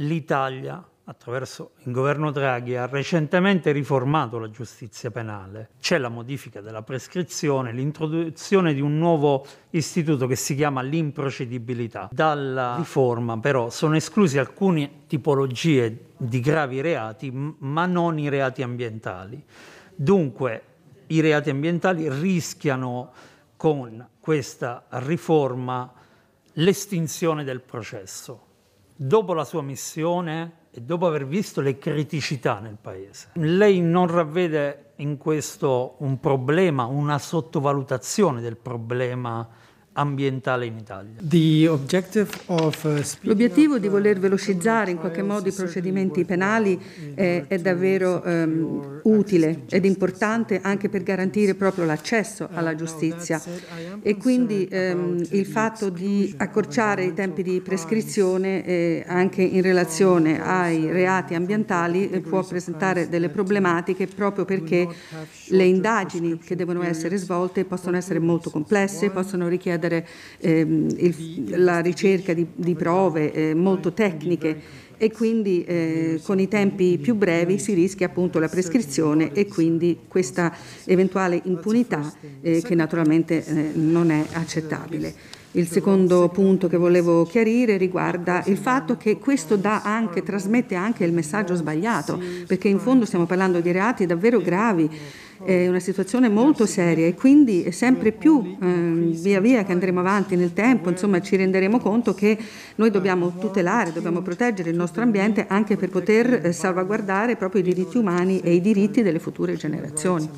l'Italia, attraverso il governo Draghi, ha recentemente riformato la giustizia penale. C'è la modifica della prescrizione, l'introduzione di un nuovo istituto che si chiama l'improcedibilità. Dalla riforma però sono esclusi alcune tipologie di gravi reati, ma non i reati ambientali. Dunque i reati ambientali rischiano con questa riforma l'estinzione del processo dopo la sua missione e dopo aver visto le criticità nel paese, lei non ravvede in questo un problema, una sottovalutazione del problema ambientale in Italia. Uh, L'obiettivo di uh, voler velocizzare in qualche modo i procedimenti penali è, è davvero um, utile ed importante anche per garantire proprio l'accesso uh, alla giustizia e quindi um, il fatto di accorciare i tempi di prescrizione eh, anche in relazione ai reati ambientali eh, può presentare delle problematiche proprio perché le indagini che devono essere svolte possono essere molto complesse, possono richiedere richiedere ehm, il, la ricerca di, di prove eh, molto tecniche e quindi eh, con i tempi più brevi si rischia appunto la prescrizione e quindi questa eventuale impunità eh, che naturalmente eh, non è accettabile. Il secondo punto che volevo chiarire riguarda il fatto che questo anche, trasmette anche il messaggio sbagliato, perché in fondo stiamo parlando di reati davvero gravi è una situazione molto seria e quindi sempre più eh, via via che andremo avanti nel tempo insomma, ci renderemo conto che noi dobbiamo tutelare, dobbiamo proteggere il nostro ambiente anche per poter eh, salvaguardare proprio i diritti umani e i diritti delle future generazioni.